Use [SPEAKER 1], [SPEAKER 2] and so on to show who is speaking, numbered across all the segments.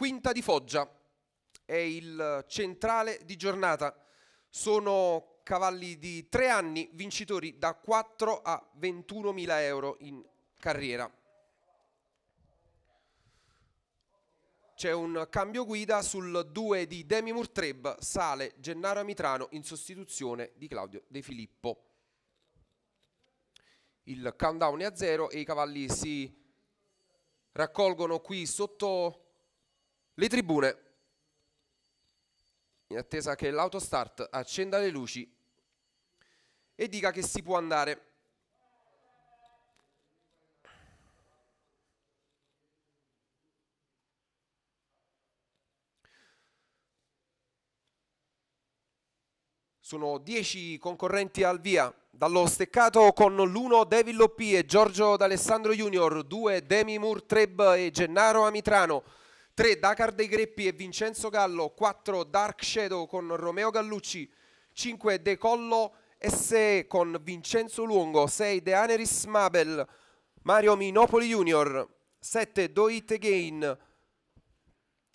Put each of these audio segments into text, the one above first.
[SPEAKER 1] Quinta di Foggia è il centrale di giornata. Sono cavalli di tre anni, vincitori da 4 a 21 mila euro in carriera. C'è un cambio guida sul 2 di Demi Murtreb, sale Gennaro Mitrano in sostituzione di Claudio De Filippo. Il countdown è a zero e i cavalli si raccolgono qui sotto le tribune, in attesa che l'autostart accenda le luci e dica che si può andare. Sono 10 concorrenti al via, dallo steccato con l'1 David Loppi e Giorgio D'Alessandro Junior, 2 Demi Murtreb e Gennaro Amitrano, 3 Dakar dei Greppi e Vincenzo Gallo, 4 Dark Shadow con Romeo Gallucci, 5 De Collo SE con Vincenzo Luongo, 6 De Aneris Mabel, Mario Minopoli Junior, 7 Do It Again,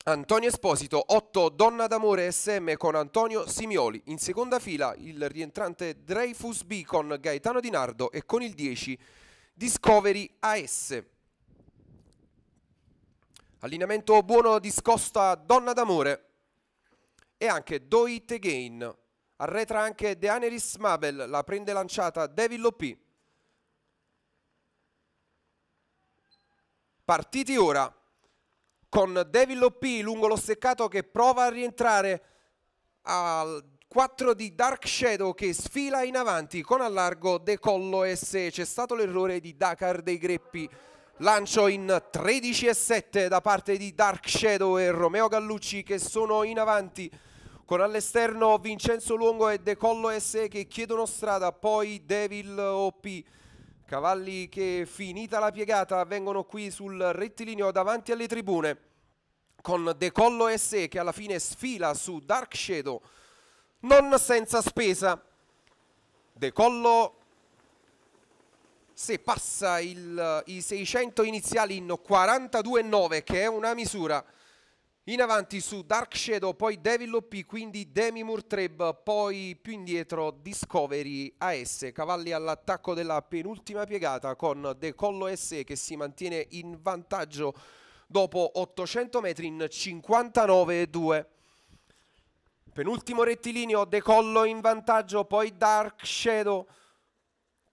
[SPEAKER 1] Antonio Esposito, 8 Donna d'Amore SM con Antonio Simioli, in seconda fila il rientrante Dreyfus B con Gaetano Di Nardo e con il 10 Discovery AS. Allineamento buono di scosta Donna d'Amore e anche Do It Again. Arretra anche Deaneris Mabel, la prende lanciata David Loppi. Partiti ora con David Loppi lungo lo steccato che prova a rientrare al 4 di Dark Shadow che sfila in avanti con allargo decollo S. C'è stato l'errore di Dakar dei Greppi. Lancio in 13 e 7 da parte di Dark Shadow e Romeo Gallucci che sono in avanti con all'esterno Vincenzo Longo e Decollo SE che chiedono strada, poi Devil OP. Cavalli che finita la piegata vengono qui sul rettilineo davanti alle tribune con Decollo SE che alla fine sfila su Dark Shadow non senza spesa. Decollo se passa il, i 600 iniziali in 42,9 che è una misura in avanti su Dark Shadow, poi Devil OP, quindi Demi Murtreb, poi più indietro Discovery AS, cavalli all'attacco della penultima piegata con Decollo SE che si mantiene in vantaggio dopo 800 metri in 59,2. Penultimo rettilineo, Decollo in vantaggio, poi Dark Shadow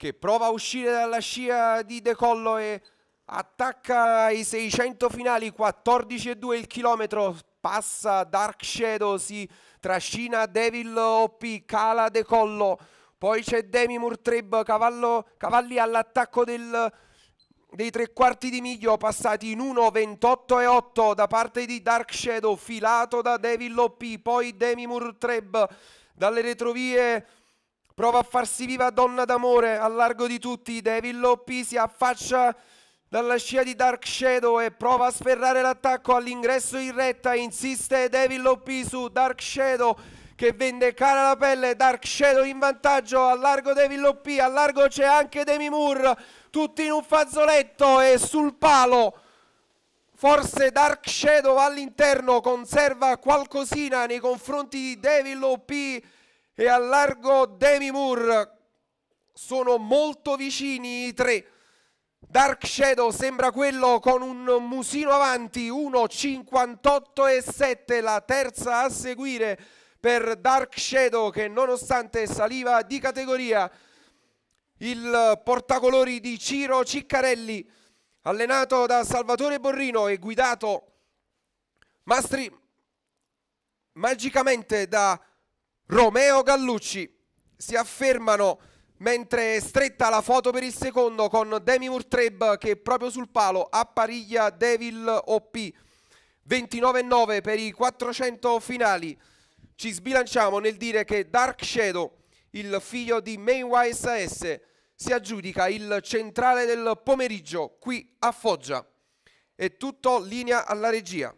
[SPEAKER 1] che prova a uscire dalla scia di decollo e attacca i 600 finali 14,2 il chilometro passa Dark Shadow si trascina Devil OP cala decollo poi c'è Demi Murtreb cavallo, cavalli all'attacco del dei tre quarti di miglio passati in 1, 28 e 8 da parte di Dark Shadow filato da Devil OP poi Demi Murtreb dalle retrovie Prova a farsi viva donna d'amore al largo di tutti. Devil Loppi si affaccia dalla scia di Dark Shadow e prova a sferrare l'attacco all'ingresso in retta. Insiste Devil Loppi su Dark Shadow che vende cara la pelle. Dark Shadow in vantaggio al largo Devil Loppi. Al largo c'è anche Demi Moore. Tutti in un fazzoletto e sul palo. Forse Dark Shadow all'interno conserva qualcosina nei confronti di Devil OP e al largo Demi Moore sono molto vicini i tre. Dark Shadow sembra quello con un musino avanti, 1,58 e 7, la terza a seguire per Dark Shadow che nonostante saliva di categoria il portacolori di Ciro Ciccarelli allenato da Salvatore Borrino e guidato mastri magicamente da Romeo Gallucci si affermano mentre è stretta la foto per il secondo con Demi Murtreb che proprio sul palo appariglia Devil OP 29-9 per i 400 finali ci sbilanciamo nel dire che Dark Shadow il figlio di Meiwa S.A.S., si aggiudica il centrale del pomeriggio qui a Foggia è tutto linea alla regia